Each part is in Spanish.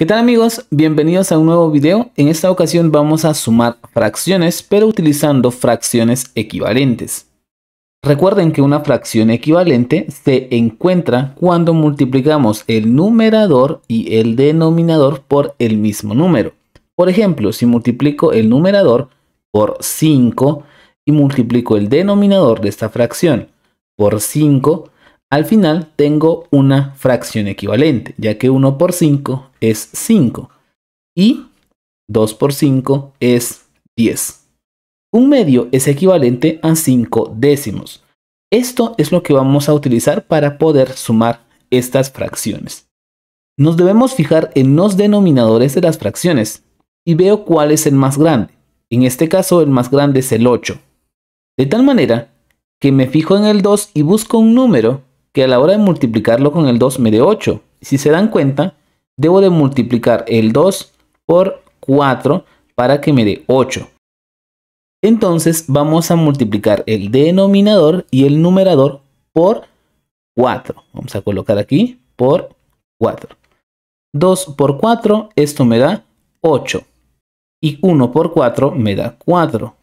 ¿Qué tal amigos? Bienvenidos a un nuevo video. En esta ocasión vamos a sumar fracciones, pero utilizando fracciones equivalentes. Recuerden que una fracción equivalente se encuentra cuando multiplicamos el numerador y el denominador por el mismo número. Por ejemplo, si multiplico el numerador por 5 y multiplico el denominador de esta fracción por 5, al final tengo una fracción equivalente, ya que 1 por 5 es 5 y 2 por 5 es 10. Un medio es equivalente a 5 décimos. Esto es lo que vamos a utilizar para poder sumar estas fracciones. Nos debemos fijar en los denominadores de las fracciones y veo cuál es el más grande. En este caso el más grande es el 8. De tal manera que me fijo en el 2 y busco un número que a la hora de multiplicarlo con el 2 me dé 8. Si se dan cuenta, debo de multiplicar el 2 por 4 para que me dé 8. Entonces vamos a multiplicar el denominador y el numerador por 4. Vamos a colocar aquí por 4. 2 por 4, esto me da 8. Y 1 por 4 me da 4.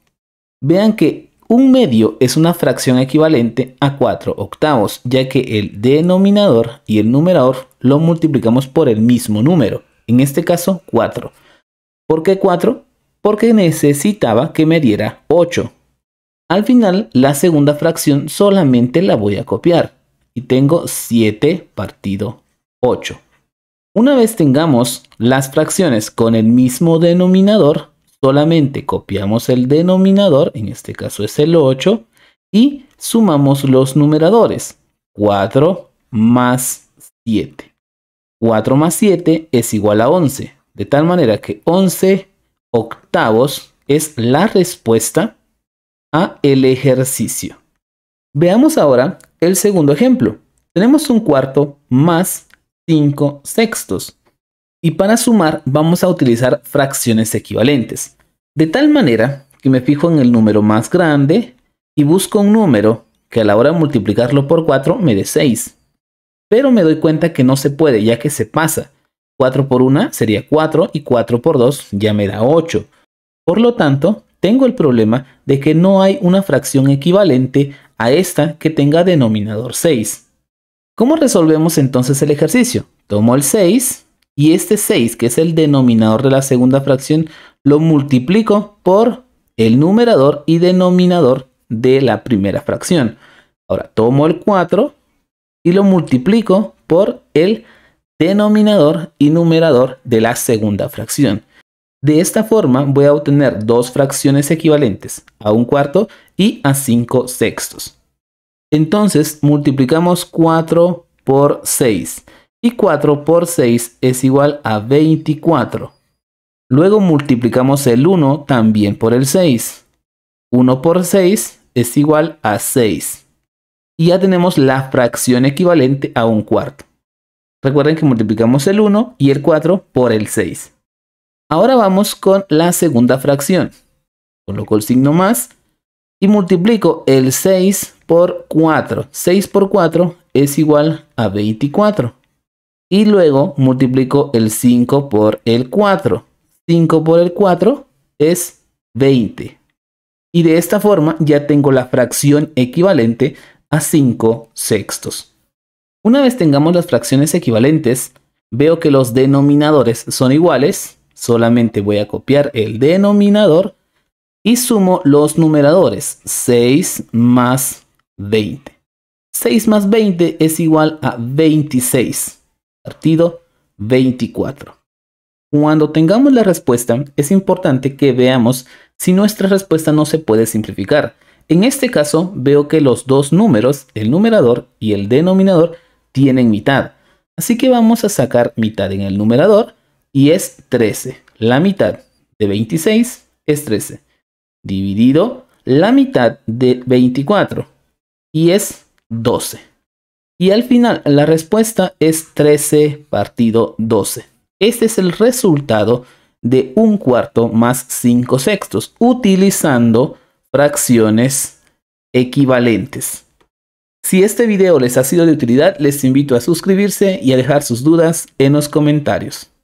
Vean que un medio es una fracción equivalente a 4 octavos, ya que el denominador y el numerador lo multiplicamos por el mismo número, en este caso 4. ¿Por qué 4? Porque necesitaba que me diera 8. Al final, la segunda fracción solamente la voy a copiar y tengo 7 partido 8. Una vez tengamos las fracciones con el mismo denominador, solamente copiamos el denominador, en este caso es el 8, y sumamos los numeradores. 4 más 7. 4 más 7 es igual a 11. De tal manera que 11 octavos es la respuesta a el ejercicio. Veamos ahora el segundo ejemplo. Tenemos un cuarto más 5 sextos. Y para sumar vamos a utilizar fracciones equivalentes. De tal manera que me fijo en el número más grande y busco un número que a la hora de multiplicarlo por 4 me dé 6. Pero me doy cuenta que no se puede ya que se pasa. 4 por 1 sería 4 y 4 por 2 ya me da 8. Por lo tanto, tengo el problema de que no hay una fracción equivalente a esta que tenga denominador 6. ¿Cómo resolvemos entonces el ejercicio? Tomo el 6 y este 6, que es el denominador de la segunda fracción, lo multiplico por el numerador y denominador de la primera fracción. Ahora tomo el 4 y lo multiplico por el denominador y numerador de la segunda fracción. De esta forma voy a obtener dos fracciones equivalentes a un cuarto y a 5 sextos. Entonces multiplicamos 4 por 6 y 4 por 6 es igual a 24. Luego multiplicamos el 1 también por el 6. 1 por 6 es igual a 6. Y ya tenemos la fracción equivalente a un cuarto. Recuerden que multiplicamos el 1 y el 4 por el 6. Ahora vamos con la segunda fracción. Coloco el signo más y multiplico el 6 por 4. 6 por 4 es igual a 24. Y luego multiplico el 5 por el 4. 5 por el 4 es 20. Y de esta forma ya tengo la fracción equivalente a 5 sextos. Una vez tengamos las fracciones equivalentes, veo que los denominadores son iguales. Solamente voy a copiar el denominador y sumo los numeradores. 6 más 20. 6 más 20 es igual a 26 partido 24. Cuando tengamos la respuesta, es importante que veamos si nuestra respuesta no se puede simplificar. En este caso, veo que los dos números, el numerador y el denominador, tienen mitad. Así que vamos a sacar mitad en el numerador y es 13. La mitad de 26 es 13. Dividido la mitad de 24 y es 12. Y al final la respuesta es 13 partido 12. Este es el resultado de un cuarto más 5 sextos utilizando fracciones equivalentes. Si este video les ha sido de utilidad, les invito a suscribirse y a dejar sus dudas en los comentarios.